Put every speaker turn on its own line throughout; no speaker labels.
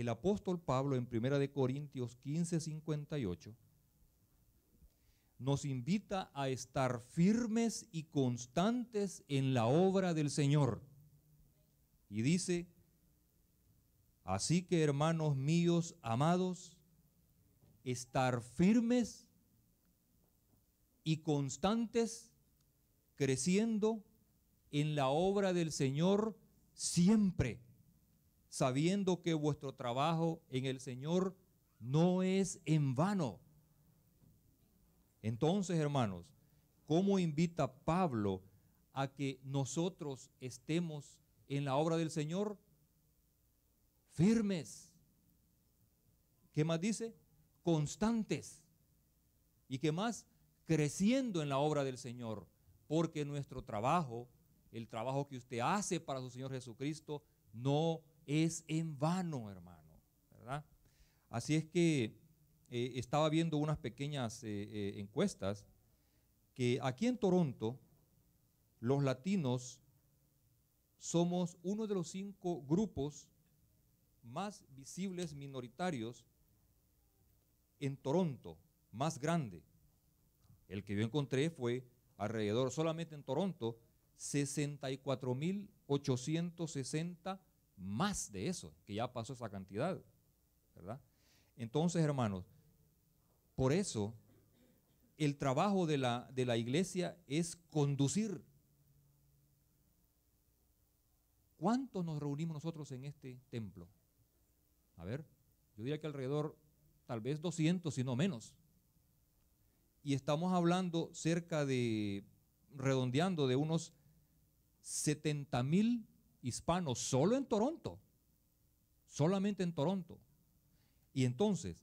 el apóstol Pablo en 1 Corintios 15, 58, nos invita a estar firmes y constantes en la obra del Señor. Y dice, así que hermanos míos amados, estar firmes y constantes, creciendo en la obra del Señor siempre sabiendo que vuestro trabajo en el Señor no es en vano. Entonces, hermanos, ¿cómo invita Pablo a que nosotros estemos en la obra del Señor? Firmes. ¿Qué más dice? Constantes. ¿Y qué más? Creciendo en la obra del Señor. Porque nuestro trabajo, el trabajo que usted hace para su Señor Jesucristo, no es en vano, hermano. ¿verdad? Así es que eh, estaba viendo unas pequeñas eh, eh, encuestas que aquí en Toronto los latinos somos uno de los cinco grupos más visibles minoritarios en Toronto, más grande. El que yo encontré fue alrededor, solamente en Toronto, 64.860 más de eso, que ya pasó esa cantidad, ¿verdad? Entonces, hermanos, por eso el trabajo de la, iglesia es conducir. ¿Cuántos nos reunimos nosotros en este templo? A ver, yo diría que alrededor tal vez 200, si no menos. Y estamos hablando cerca de, redondeando, de unos 70 mil hispanos solo en Toronto, solamente en Toronto. Y entonces,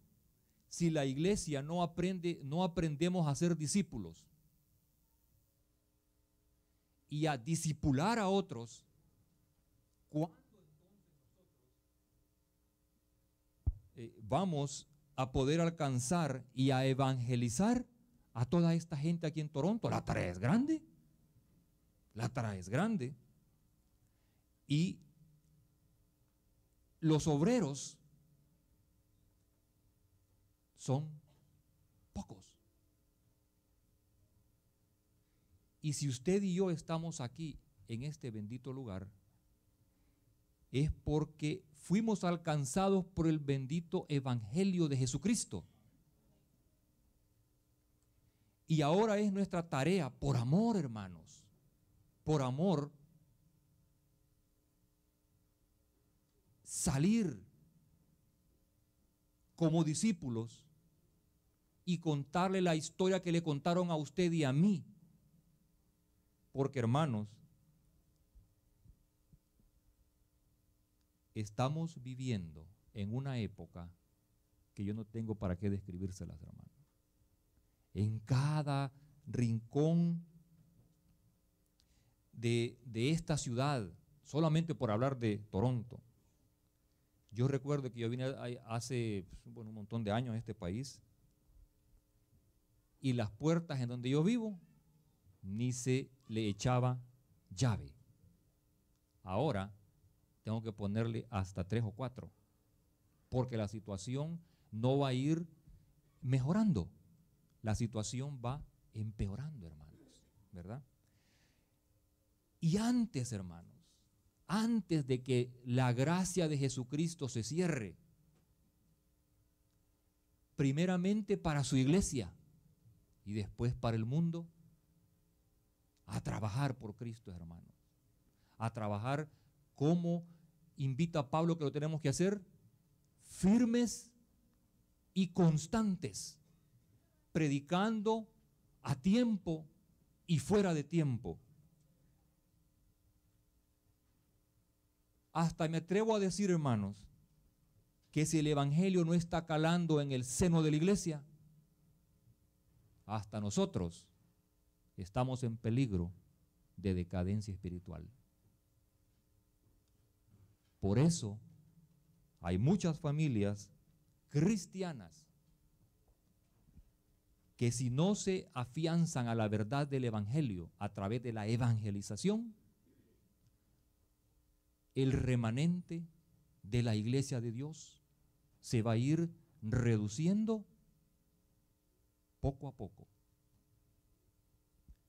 si la iglesia no aprende, no aprendemos a ser discípulos y a disipular a otros, ¿cuándo entonces eh, vamos a poder alcanzar y a evangelizar a toda esta gente aquí en Toronto? La tarea es grande. La tarea es grande. Y los obreros son pocos. Y si usted y yo estamos aquí en este bendito lugar, es porque fuimos alcanzados por el bendito Evangelio de Jesucristo. Y ahora es nuestra tarea, por amor hermanos, por amor, salir como discípulos y contarle la historia que le contaron a usted y a mí. Porque hermanos, estamos viviendo en una época que yo no tengo para qué describírselas, hermanos En cada rincón de esta ciudad, solamente por hablar de Toronto, yo recuerdo que yo vine hace pues, un montón de años a este país y las puertas en donde yo vivo ni se le echaba llave. Ahora tengo que ponerle hasta tres o cuatro, porque la situación no va a ir mejorando, la situación va empeorando, hermanos, ¿verdad? Y antes, hermanos, antes de que la gracia de Jesucristo se cierre. Primeramente para su iglesia y después para el mundo. A trabajar por Cristo, hermano, A trabajar como invita a Pablo que lo tenemos que hacer, firmes y constantes, predicando a tiempo y fuera de tiempo. Hasta me atrevo a decir, hermanos, que si el Evangelio no está calando en el seno de la iglesia, hasta nosotros estamos en peligro de decadencia espiritual. Por eso hay muchas familias cristianas que si no se afianzan a la verdad del Evangelio a través de la evangelización, el remanente de la iglesia de Dios se va a ir reduciendo poco a poco.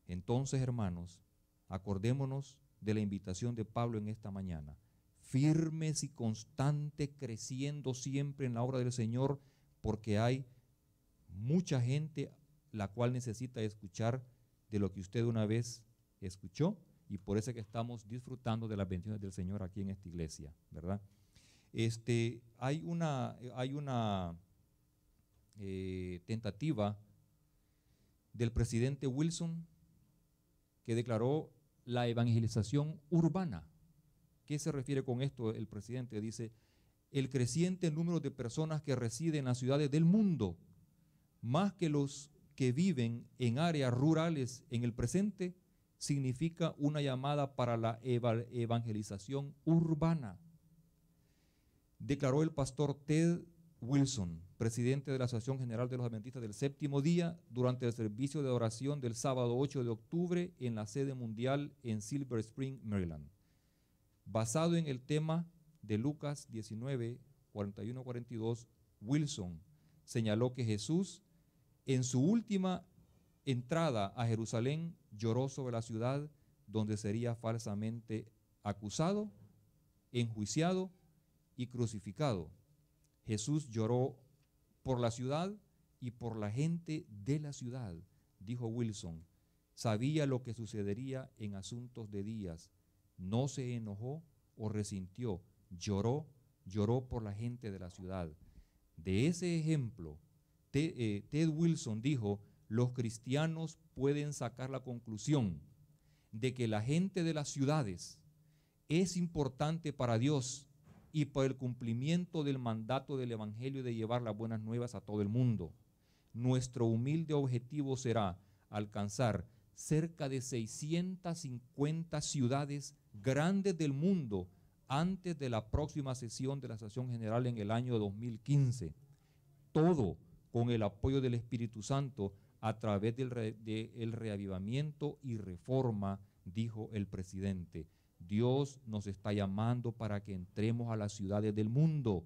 Entonces, hermanos, acordémonos de la invitación de Pablo en esta mañana. Firmes y constantes, creciendo siempre en la obra del Señor, porque hay mucha gente la cual necesita escuchar de lo que usted una vez escuchó y por eso que estamos disfrutando de las bendiciones del Señor aquí en esta iglesia, ¿verdad? Este, hay una, hay una eh, tentativa del presidente Wilson que declaró la evangelización urbana. ¿Qué se refiere con esto el presidente? Dice, el creciente número de personas que residen en las ciudades del mundo, más que los que viven en áreas rurales en el presente, significa una llamada para la evangelización urbana, declaró el pastor Ted Wilson, presidente de la Asociación General de los Adventistas del Séptimo Día, durante el servicio de oración del sábado 8 de octubre en la sede mundial en Silver Spring, Maryland, basado en el tema de Lucas 19, 41-42, Wilson señaló que Jesús, en su última entrada a Jerusalén, lloró sobre la ciudad donde sería falsamente acusado, enjuiciado y crucificado. Jesús lloró por la ciudad y por la gente de la ciudad, dijo Wilson. Sabía lo que sucedería en asuntos de días. No se enojó o resintió, lloró, lloró por la gente de la ciudad. De ese ejemplo, eh, Ted Wilson dijo, los cristianos pueden sacar la conclusión de que la gente de las ciudades es importante para Dios y para el cumplimiento del mandato del Evangelio de llevar las buenas nuevas a todo el mundo. Nuestro humilde objetivo será alcanzar cerca de 650 ciudades grandes del mundo antes de la próxima sesión de la sesión General en el año 2015. Todo con el apoyo del Espíritu Santo a través del reavivamiento y reforma, dijo el presidente. Dios nos está llamando para que entremos a las ciudades del mundo,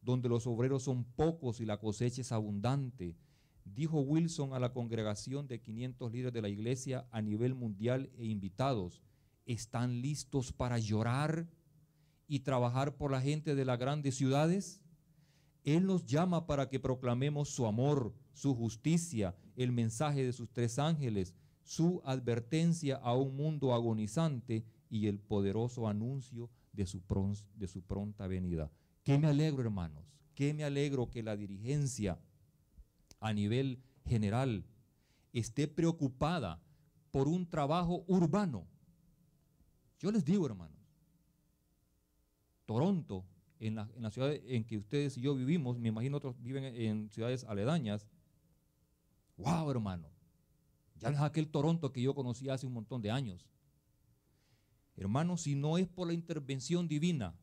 donde los obreros son pocos y la cosecha es abundante. Dijo Wilson a la congregación de 500 líderes de la iglesia a nivel mundial e invitados, ¿están listos para llorar y trabajar por la gente de las grandes ciudades? Él nos llama para que proclamemos su amor, su justicia, el mensaje de sus tres ángeles, su advertencia a un mundo agonizante y el poderoso anuncio de su, pronta venida. Qué me alegro, hermanos, qué me alegro que la dirigencia a nivel general esté preocupada por un trabajo urbano. Yo les digo, hermanos, Toronto en la, en ciudad en que ustedes y yo vivimos, me imagino otros viven en ciudades aledañas, wow hermano, ya es aquel Toronto que yo conocí hace un montón de años. Hermano, si no es por la intervención divina,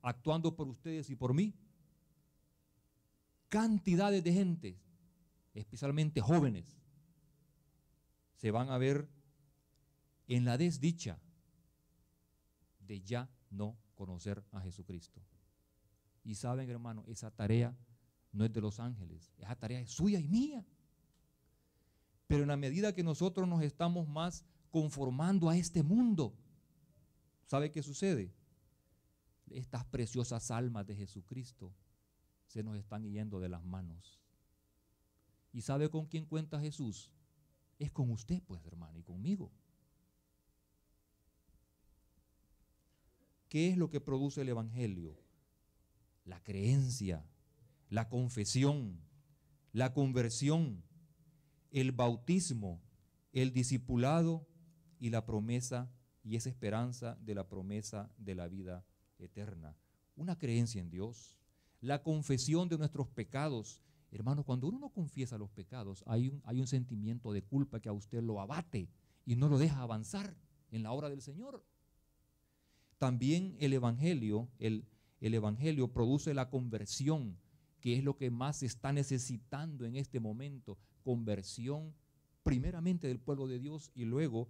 actuando por ustedes y por mí, cantidades de gente, especialmente jóvenes, se van a ver en la desdicha de ya no conocer a Jesucristo. Y saben, hermano, esa tarea no es de los ángeles, esa tarea es suya y mía. Pero en la medida que nosotros nos estamos más conformando a este mundo, ¿sabe qué sucede? Estas preciosas almas de Jesucristo se nos están yendo de las manos. ¿Y sabe con quién cuenta Jesús? Es con usted, pues, hermano, y conmigo. ¿Qué es lo que produce el Evangelio? la creencia, la confesión, la conversión, el bautismo, el discipulado y la promesa y esa esperanza de la promesa de la vida eterna. Una creencia en Dios, la confesión de nuestros pecados. Hermano, cuando uno no confiesa los pecados, hay un, hay un sentimiento de culpa que a usted lo abate y no lo deja avanzar en la obra del Señor. También el Evangelio, el, el Evangelio produce la conversión, que es lo que más se está necesitando en este momento, conversión primeramente del pueblo de Dios y luego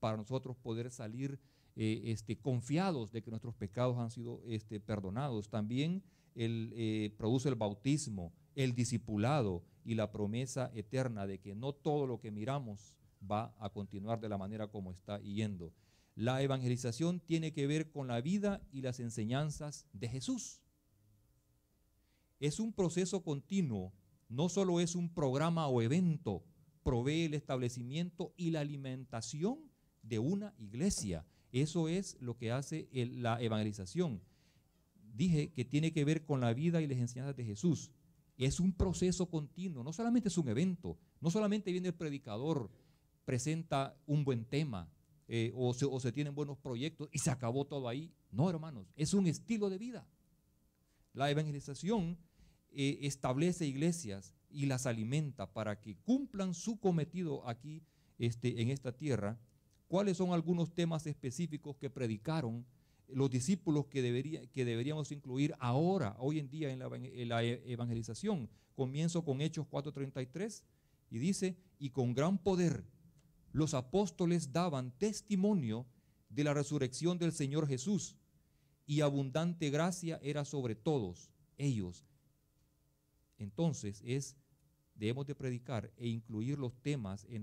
para nosotros poder salir eh, este, confiados de que nuestros pecados han sido este, perdonados. También eh, produce el bautismo, el discipulado y la promesa eterna de que no todo lo que miramos va a continuar de la manera como está yendo. La evangelización tiene que ver con la vida y las enseñanzas de Jesús. Es un proceso continuo, no solo es un programa o evento, provee el establecimiento y la alimentación de una iglesia. Eso es lo que hace la evangelización. Dije que tiene que ver con la vida y las enseñanzas de Jesús. Es un proceso continuo, no solamente es un evento, no solamente viene el predicador, presenta un buen tema, eh, o, se, tienen buenos proyectos y se acabó todo ahí. No, hermanos, es un estilo de vida. La evangelización eh, establece iglesias y las alimenta para que cumplan su cometido aquí este, en esta tierra. ¿Cuáles son algunos temas específicos que predicaron los discípulos que, debería, que deberíamos incluir ahora, hoy en día en la, en la e-, evangelización? Comienzo con Hechos 4.33 y dice, y con gran poder los apóstoles daban testimonio de la resurrección del Señor Jesús y abundante gracia era sobre todos ellos. Entonces es, debemos de predicar e incluir los temas en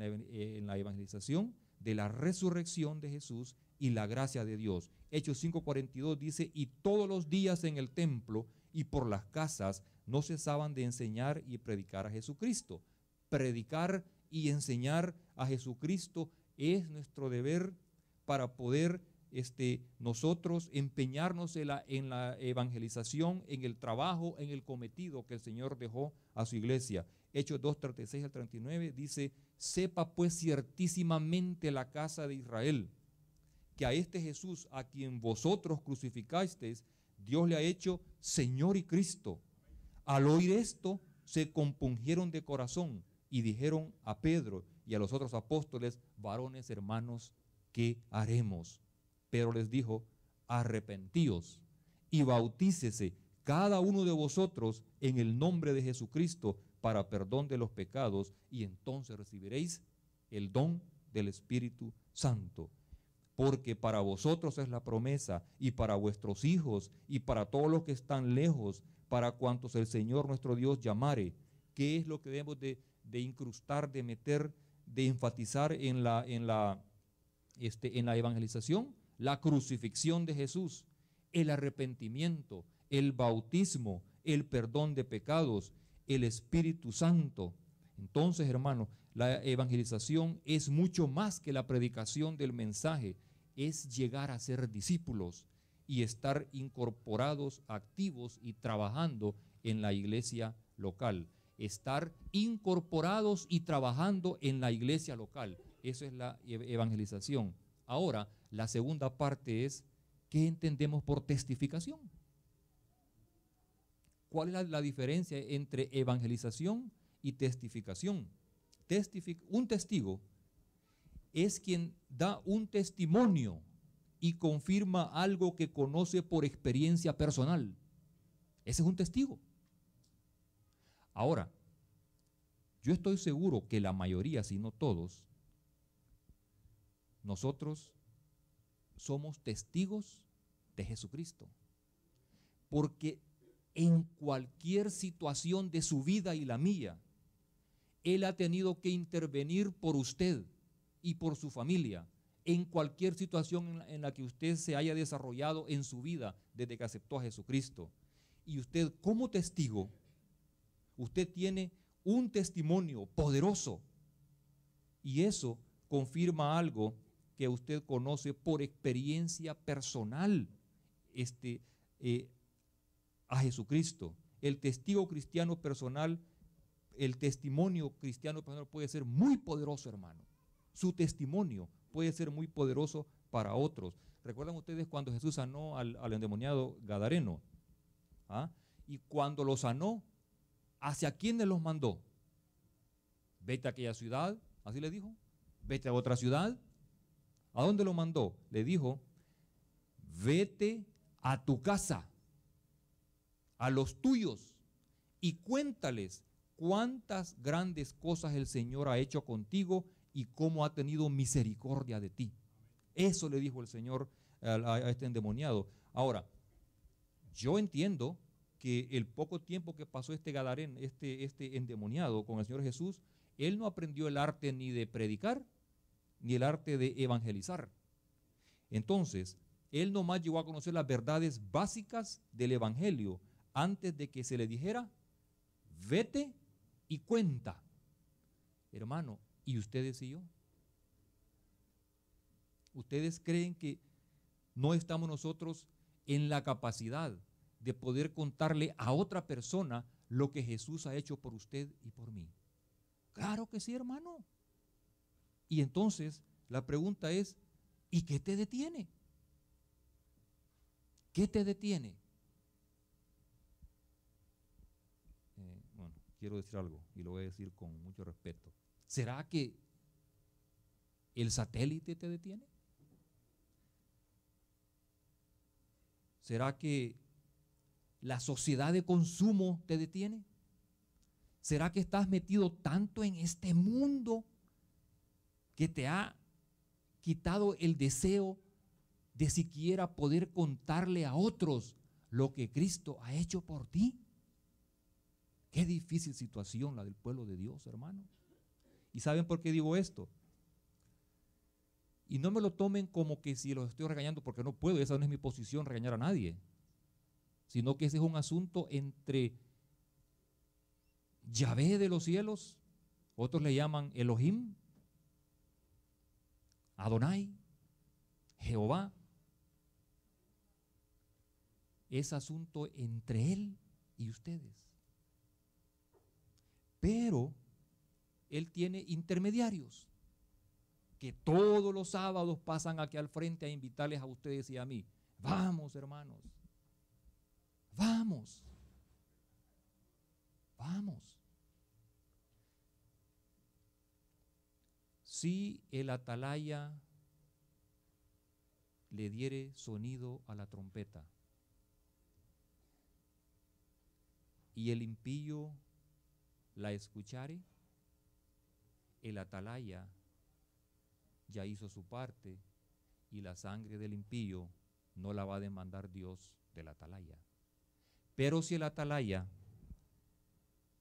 la, evangelización de la resurrección de Jesús y la gracia de Dios. Hechos 5:42 dice, y todos los días en el templo y por las casas no cesaban de enseñar y predicar a Jesucristo. Predicar y enseñar a Jesucristo es nuestro deber para poder este, nosotros empeñarnos en la, en la, evangelización, en el trabajo, en el cometido que el Señor dejó a su iglesia. Hechos 2, 36 al 39 dice, sepa pues ciertísimamente la casa de Israel, que a este Jesús, a quien vosotros crucificasteis, Dios le ha hecho Señor y Cristo. Al oír esto, se compungieron de corazón y dijeron a Pedro y a los otros apóstoles, varones hermanos, ¿qué haremos? Pero les dijo, arrepentíos y bautícese cada uno de vosotros en el nombre de Jesucristo para perdón de los pecados y entonces recibiréis el don del Espíritu Santo. Porque para vosotros es la promesa y para vuestros hijos y para todos los que están lejos, para cuantos el Señor nuestro Dios llamare. ¿Qué es lo que debemos de, de incrustar, de meter? de enfatizar en la, en la, este, en la evangelización la crucifixión de Jesús, el arrepentimiento, el bautismo, el perdón de pecados, el Espíritu Santo. Entonces, hermano, la evangelización es mucho más que la predicación del mensaje, es llegar a ser discípulos y estar incorporados, activos y trabajando en la iglesia local estar incorporados y trabajando en la iglesia local. Eso es la evangelización. Ahora, la segunda parte es, ¿qué entendemos por testificación? ¿Cuál es la, diferencia entre evangelización y testificación? Testific un testigo es quien da un testimonio y confirma algo que conoce por experiencia personal. Ese es un testigo. Ahora, yo estoy seguro que la mayoría, si no todos, nosotros somos testigos de Jesucristo. Porque en cualquier situación de su vida y la mía, Él ha tenido que intervenir por usted y por su familia, en cualquier situación en la, que usted se haya desarrollado en su vida desde que aceptó a Jesucristo. Y usted como testigo usted tiene un testimonio poderoso. Y eso confirma algo que usted conoce por experiencia personal este, eh, a Jesucristo. El testigo cristiano personal, el testimonio cristiano personal puede ser muy poderoso, hermano. Su testimonio puede ser muy poderoso para otros. ¿Recuerdan ustedes cuando Jesús sanó al, endemoniado Gadareno? ¿Ah? Y cuando lo sanó, hacia quién los mandó. Vete a aquella ciudad, así le dijo. Vete a otra ciudad. ¿A dónde lo mandó? Le dijo, vete a tu casa, a los tuyos, y cuéntales cuántas grandes cosas el Señor ha hecho contigo y cómo ha tenido misericordia de ti. Eso le dijo el Señor a este endemoniado. Ahora, yo entiendo que el poco tiempo que pasó este Gadarén, este, este endemoniado con el Señor Jesús, él no aprendió el arte ni de predicar, ni el arte de evangelizar. Entonces, él nomás llegó a conocer las verdades básicas del Evangelio antes de que se le dijera, vete y cuenta. Hermano, ¿y ustedes y yo? ¿Ustedes creen que no estamos nosotros en la capacidad de poder contarle a otra persona lo que Jesús ha hecho por usted y por mí. Claro que sí, hermano. Y entonces la pregunta es, ¿y qué te detiene? ¿Qué te detiene? Eh, bueno, quiero decir algo y lo voy a decir con mucho respeto. ¿Será que el satélite te detiene? ¿Será que ¿La sociedad de consumo te detiene? ¿Será que estás metido tanto en este mundo que te ha quitado el deseo de siquiera poder contarle a otros lo que Cristo ha hecho por ti? Qué difícil situación la del pueblo de Dios, hermano. ¿Y saben por qué digo esto? Y no me lo tomen como que si los estoy regañando porque no puedo, esa no es mi posición regañar a nadie sino que ese es un asunto entre Yahvé de los cielos, otros le llaman Elohim, Adonai, Jehová. Es asunto entre Él y ustedes. Pero Él tiene intermediarios que todos los sábados pasan aquí al frente a invitarles a ustedes y a mí. Vamos, hermanos. Vamos. Vamos. Si el atalaya le diere sonido a la trompeta y el impío la escuchare, el atalaya ya hizo su parte y la sangre del impío no la va a demandar Dios del atalaya. Pero si el atalaya,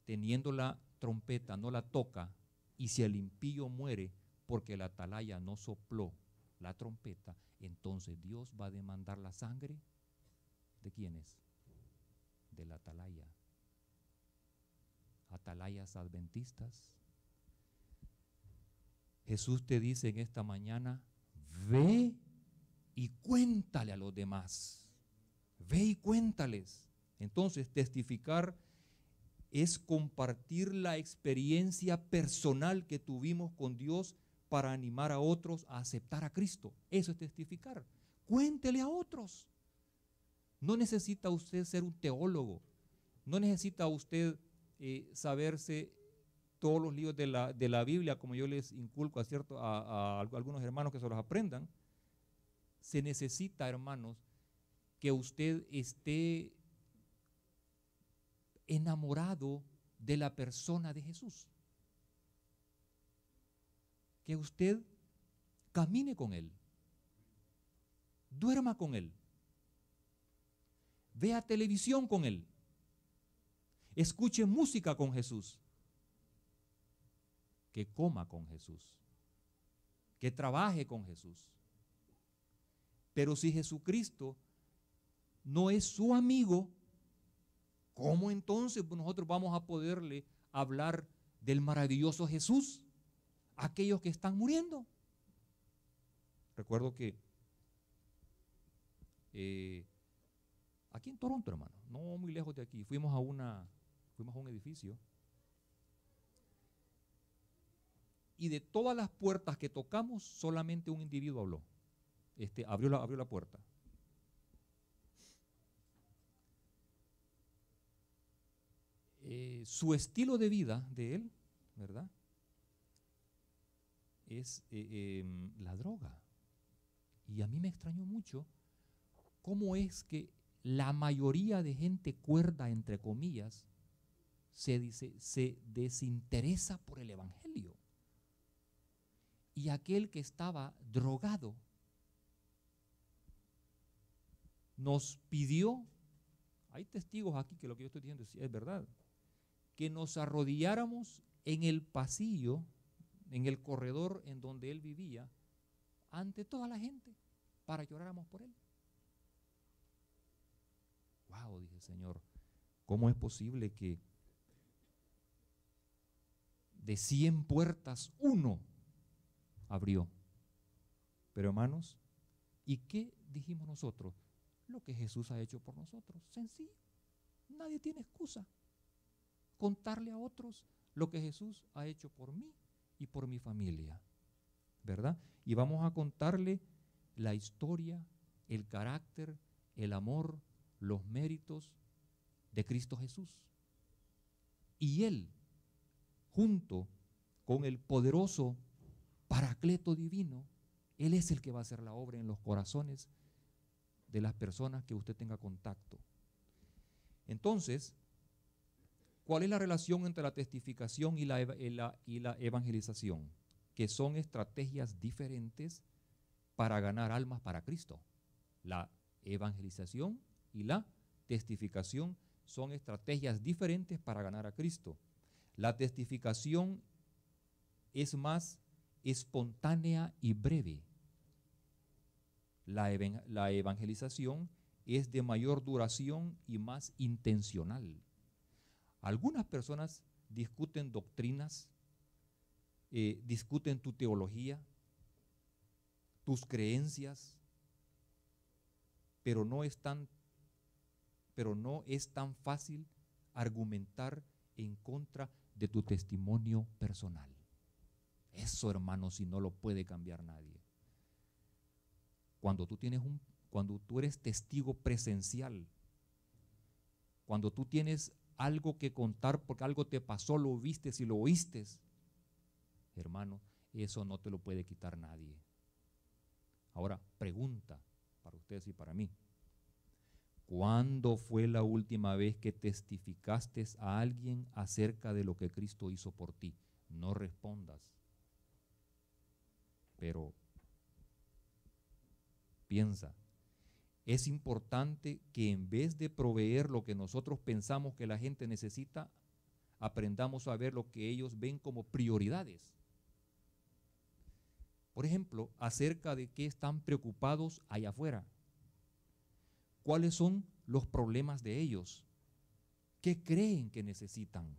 teniendo la trompeta, no la toca, y si el impío muere porque el atalaya no sopló la trompeta, entonces Dios va a demandar la sangre de De Del atalaya. Atalayas adventistas. Jesús te dice en esta mañana, ve y cuéntale a los demás. Ve y cuéntales. Entonces, testificar es compartir la experiencia personal que tuvimos con Dios para animar a otros a aceptar a Cristo. Eso es testificar. Cuéntele a otros. No necesita usted ser un teólogo. No necesita usted eh, saberse todos los libros de la, Biblia, como yo les inculco a, cierto, a, a, algunos hermanos que se los aprendan. Se necesita, hermanos, que usted esté enamorado de la persona de Jesús. Que usted camine con Él, duerma con Él, vea televisión con Él, escuche música con Jesús, que coma con Jesús, que trabaje con Jesús. Pero si Jesucristo no es su amigo, ¿Cómo entonces nosotros vamos a poderle hablar del maravilloso Jesús a aquellos que están muriendo? Recuerdo que eh, aquí en Toronto, hermano, no muy lejos de aquí, fuimos a una, un edificio y de todas las puertas que tocamos, solamente un individuo habló. Este, abrió, la, abrió la puerta. Eh, su estilo de vida de él, ¿verdad? Es eh, em, la droga. Y a mí me extrañó mucho cómo es que la mayoría de gente cuerda, entre comillas, se, dice, se desinteresa por el Evangelio. Y aquel que estaba drogado nos pidió, hay testigos aquí que lo que yo estoy diciendo es verdad, que nos arrodilláramos en el pasillo, en el corredor en donde él vivía, ante toda la gente, para lloráramos por él. Wow, dije Señor, ¿cómo es posible que de cien puertas uno abrió? Pero hermanos, ¿y qué dijimos nosotros? Lo que Jesús ha hecho por nosotros, sencillo. Nadie tiene excusa contarle a otros lo que Jesús ha hecho por mí y por mi familia. ¿Verdad? Y vamos a contarle la historia, el carácter, el amor, los méritos de Cristo Jesús. Y Él, junto con el poderoso Paracleto Divino, Él es el que va a hacer la obra en los corazones de las personas que usted tenga contacto. Entonces, ¿Cuál es la relación entre la testificación y la, evangelización? Que son estrategias diferentes para ganar almas para Cristo. La evangelización y la testificación son estrategias diferentes para ganar a Cristo. La testificación es más espontánea y breve. la evangelización es de mayor duración y más intencional. Algunas personas discuten doctrinas, eh, discuten tu teología, tus creencias, pero no es tan, pero no es tan fácil argumentar en contra de tu testimonio personal. Eso, hermano, si no lo puede cambiar nadie. Cuando tú tienes un cuando tú eres testigo presencial, cuando tú tienes algo que contar porque algo te pasó, lo viste, si lo oíste. Hermano, eso no te lo puede quitar nadie. Ahora, pregunta para ustedes y para mí. ¿Cuándo fue la última vez que testificaste a alguien acerca de lo que Cristo hizo por ti? No respondas. Pero piensa, es importante que en vez de proveer lo que nosotros pensamos que la gente necesita, aprendamos a ver lo que ellos ven como prioridades. Por ejemplo, acerca de qué están preocupados allá afuera. ¿Cuáles son los problemas de ellos? ¿Qué creen que necesitan?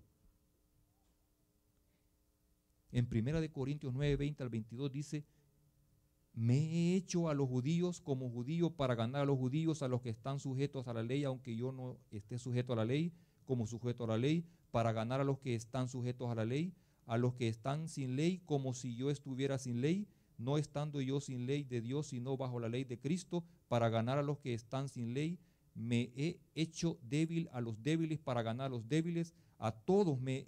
En 1 Corintios 9, 20 al 22 dice, me he hecho a los judíos como judío para ganar a los judíos, a los que están sujetos a la ley, aunque yo no esté sujeto a la ley, como sujeto a la ley, para ganar a los que están sujetos a la ley, a los que están sin ley, como si yo estuviera sin ley, no estando yo sin ley de Dios, sino bajo la ley de Cristo, para ganar a los que están sin ley, me he hecho débil a los débiles para ganar a los débiles, a todos me,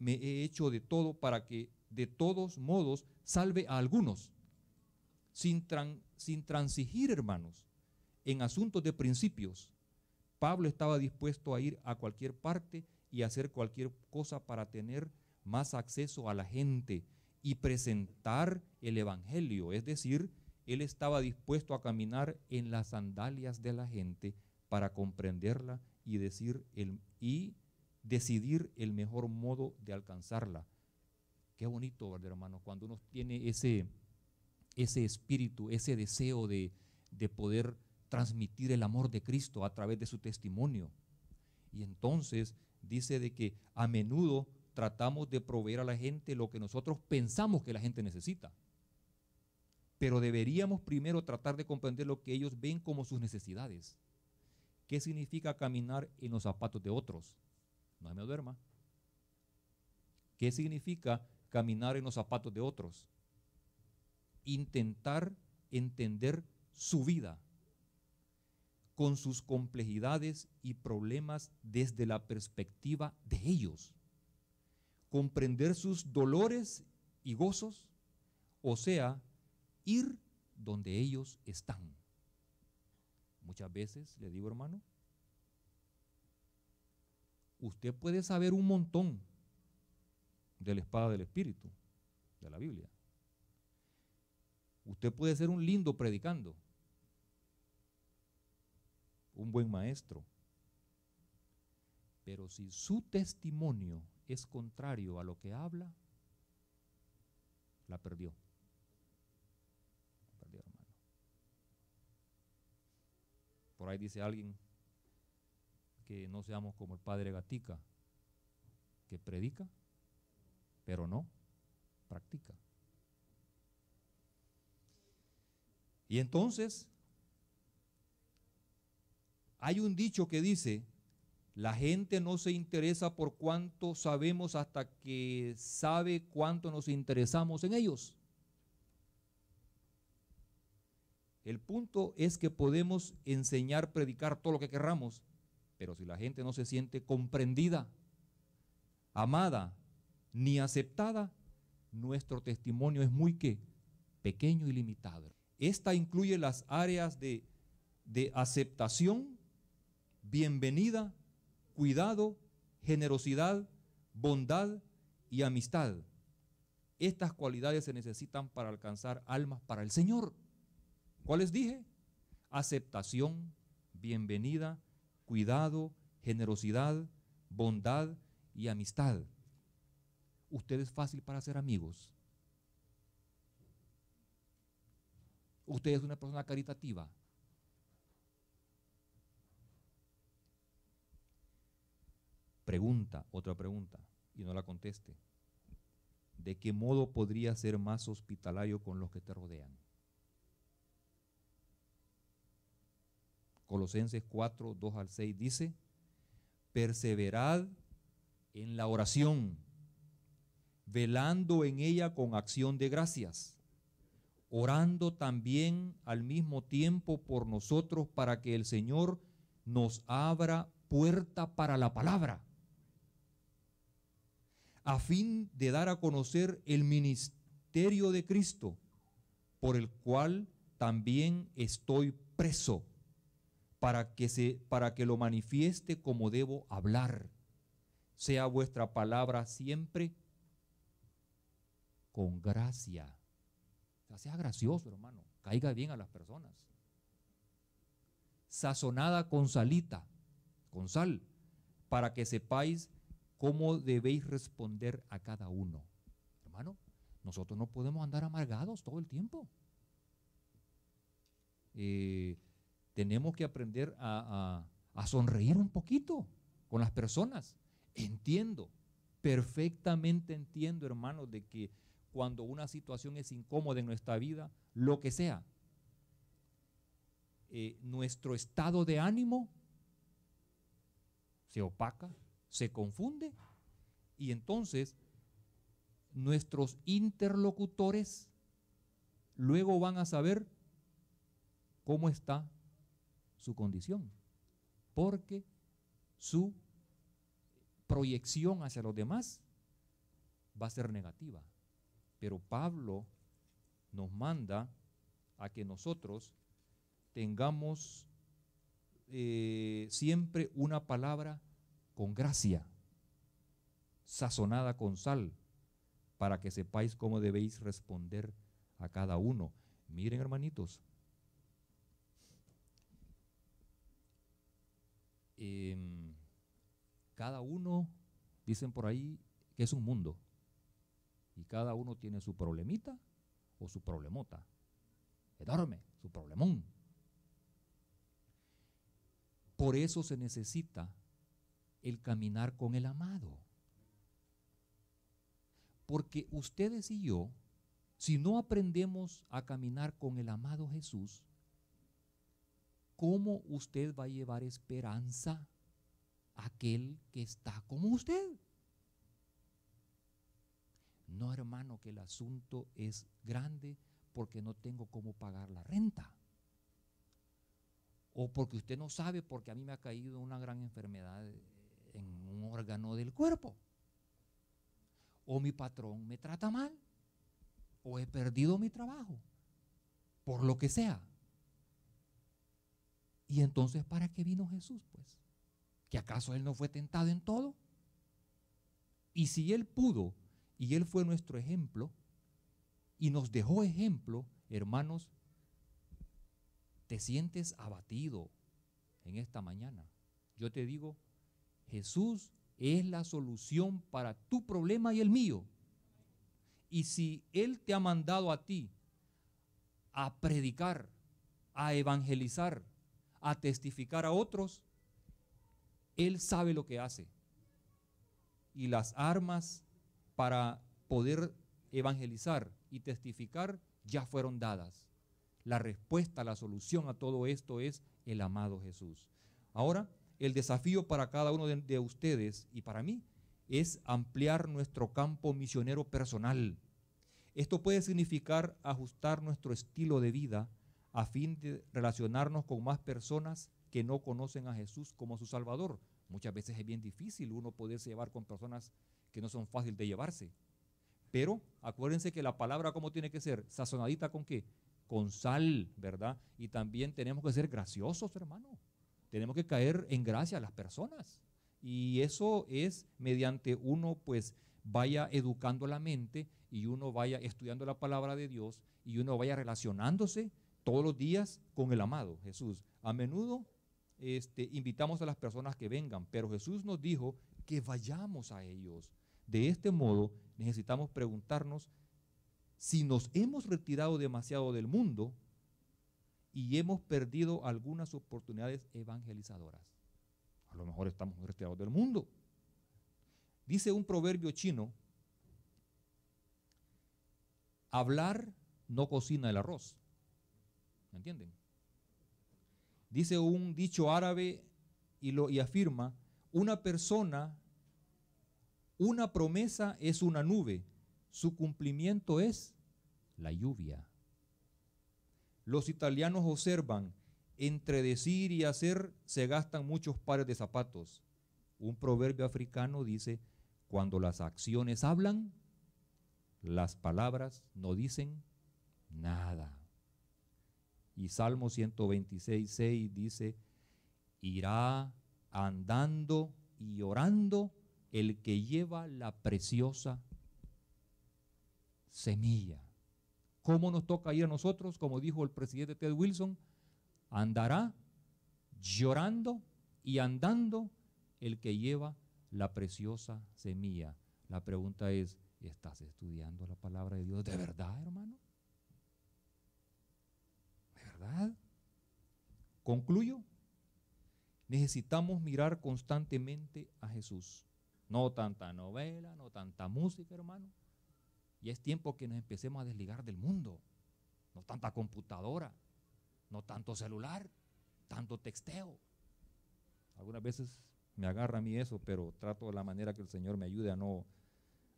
me he hecho de todo para que de todos modos salve a algunos sin, transigir, hermanos, en asuntos de principios. Pablo estaba dispuesto a ir a cualquier parte y hacer cualquier cosa para tener más acceso a la gente y presentar el Evangelio. Es decir, él estaba dispuesto a caminar en las sandalias de la gente para comprenderla y, decir el, y decidir el mejor modo de alcanzarla. Qué bonito, hermanos, Cuando uno tiene ese, ese espíritu, ese deseo de, de poder transmitir el amor de Cristo a través de su testimonio. Y entonces dice de que a menudo tratamos de proveer a la gente lo que nosotros pensamos que la gente necesita. Pero deberíamos primero tratar de comprender lo que ellos ven como sus necesidades. ¿Qué significa caminar en los zapatos de otros? No me duerma. ¿Qué significa caminar en los zapatos de otros? intentar entender su vida con sus complejidades y problemas desde la perspectiva de ellos, comprender sus dolores y gozos, o sea, ir donde ellos están. Muchas veces le digo, hermano, usted puede saber un montón de la espada del Espíritu, de la Biblia. Usted puede ser un lindo predicando, un buen maestro, pero si su testimonio es contrario a lo que habla, la perdió. perdió, Por ahí dice alguien que no seamos como el padre Gatica, que predica, pero no practica. Y entonces, hay un dicho que dice, la gente no se interesa por cuánto sabemos hasta que sabe cuánto nos interesamos en ellos. El punto es que podemos enseñar, predicar todo lo que querramos, pero si la gente no se siente comprendida, amada ni aceptada, nuestro testimonio es muy que pequeño y limitado. Esta incluye las áreas de, aceptación, bienvenida, cuidado, generosidad, bondad y amistad. Estas cualidades se necesitan para alcanzar almas para el Señor. ¿Cuáles dije? Aceptación, bienvenida, cuidado, generosidad, bondad y amistad. Usted es fácil para ser amigos. usted es una persona caritativa. Pregunta, otra pregunta, y no la conteste. ¿De qué modo podría ser más hospitalario con los que te rodean? Colosenses 4, 2 al 6 dice, perseverad en la oración, velando en ella con acción de gracias orando también al mismo tiempo por nosotros para que el Señor nos abra puerta para la palabra, a fin de dar a conocer el ministerio de Cristo, por el cual también estoy preso, para que, se, para que lo manifieste como debo hablar. Sea vuestra palabra siempre con gracia sea, gracioso, hermano. Caiga bien a las personas. Sazonada con salita, con sal, para que sepáis cómo debéis responder a cada uno. Hermano, nosotros no podemos andar amargados todo el tiempo. Eh, tenemos que aprender a sonreír un poquito con las personas. Entiendo, perfectamente entiendo, hermano, de que cuando una situación es incómoda en nuestra vida, lo que sea, eh, nuestro estado de ánimo se opaca, se confunde y entonces nuestros interlocutores luego van a saber cómo está su condición, porque su proyección hacia los demás va a ser negativa. Pero Pablo nos manda a que nosotros tengamos eh, siempre una palabra con gracia, sazonada con sal, para que sepáis cómo debéis responder a cada uno. Miren, hermanitos, em, cada uno, dicen por ahí, que es un mundo y cada uno tiene su problemita o su problemota. Enorme, su problemón. Por eso se necesita el caminar con el amado. Porque ustedes y yo, si no aprendemos a caminar con el amado Jesús, ¿cómo usted va a llevar esperanza a aquel que está como usted? No, hermano, que el asunto es grande porque no tengo cómo pagar la renta. O porque usted no sabe porque a mí me ha caído una gran enfermedad en un órgano del cuerpo. O mi patrón me trata mal. O he perdido mi trabajo. Por lo que sea. Y entonces, ¿para qué vino Jesús? Pues, ¿que acaso Él no fue tentado en todo? Y si Él pudo y Él fue nuestro ejemplo y nos dejó ejemplo, hermanos. Te sientes abatido en esta mañana. Yo te digo, Jesús es la solución para tu problema y el mío. Y si Él te ha mandado a ti a predicar, a evangelizar, a testificar a otros, Él sabe lo que hace. Y las armas para poder evangelizar y testificar ya fueron dadas. La respuesta, la solución a todo esto es el amado Jesús. Ahora, el desafío para cada uno de, ustedes y para mí es ampliar nuestro campo misionero personal. Esto puede significar ajustar nuestro estilo de vida a fin de relacionarnos con más personas que no conocen a Jesús como su Salvador. Muchas veces es bien difícil uno poderse llevar con personas que no son fáciles de llevarse. Pero acuérdense que la palabra ¿cómo tiene que ser, sazonadita con qué? Con sal, ¿verdad? Y también tenemos que ser graciosos, hermano. Tenemos que caer en gracia a las personas. Y eso es mediante uno, pues, vaya educando la mente y uno vaya estudiando la palabra de Dios y uno vaya relacionándose todos los días con el amado Jesús. A menudo este, invitamos a las personas que vengan, pero Jesús nos dijo que vayamos a ellos, de este modo, necesitamos preguntarnos si nos hemos retirado demasiado del mundo y hemos perdido algunas oportunidades evangelizadoras. A lo mejor estamos retirados del mundo. Dice un proverbio chino, hablar no cocina el arroz. ¿Me entienden? Dice un dicho árabe y, lo, y afirma, una persona una promesa es una nube, su cumplimiento es la lluvia. Los italianos observan, entre decir y hacer se gastan muchos pares de zapatos. Un proverbio africano dice, cuando las acciones hablan, las palabras no dicen nada. Y Salmo 126, 6 dice, irá andando y orando el que lleva la preciosa semilla. ¿Cómo nos toca ir a nosotros? Como dijo el presidente Ted Wilson, andará llorando y andando el que lleva la preciosa semilla. La pregunta es, ¿estás estudiando la palabra de Dios de verdad, hermano? ¿De verdad? Concluyo. Necesitamos mirar constantemente a Jesús. No tanta novela, no tanta música, hermano. Y es tiempo que nos empecemos a desligar del mundo. No tanta computadora, no tanto celular, tanto texteo. Algunas veces me agarra a mí eso, pero trato de la manera que el Señor me ayude a no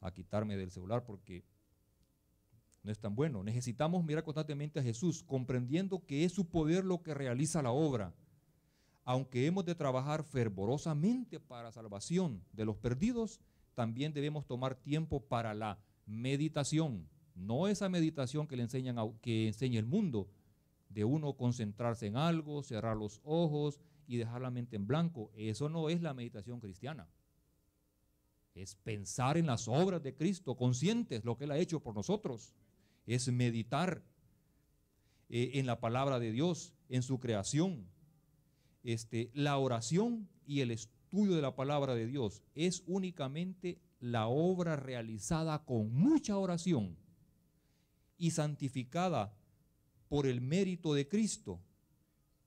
a quitarme del celular porque no es tan bueno. Necesitamos mirar constantemente a Jesús, comprendiendo que es su poder lo que realiza la obra aunque hemos de trabajar fervorosamente para la salvación de los perdidos, también debemos tomar tiempo para la meditación, no esa meditación que le enseñan que enseña el mundo, de uno concentrarse en algo, cerrar los ojos y dejar la mente en blanco. Eso no es la meditación cristiana. Es pensar en las obras de Cristo, conscientes lo que Él ha hecho por nosotros. Es meditar eh, en la palabra de Dios, en su creación, este, la oración y el estudio de la palabra de Dios es únicamente la obra realizada con mucha oración y santificada por el mérito de Cristo,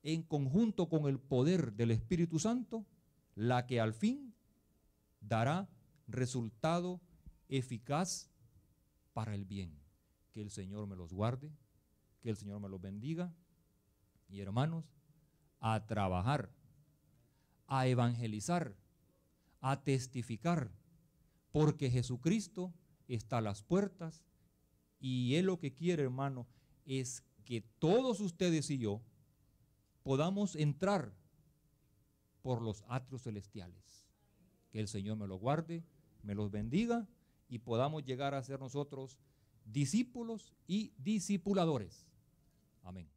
en conjunto con el poder del Espíritu Santo, la que al fin dará resultado eficaz para el bien. Que el Señor me los guarde, que el Señor me los bendiga. Y hermanos, a trabajar, a evangelizar, a testificar, porque Jesucristo está a las puertas y Él lo que quiere, hermano, es que todos ustedes y yo podamos entrar por los atrios celestiales. Que el Señor me los guarde, me los bendiga y podamos llegar a ser nosotros discípulos y discipuladores. Amén.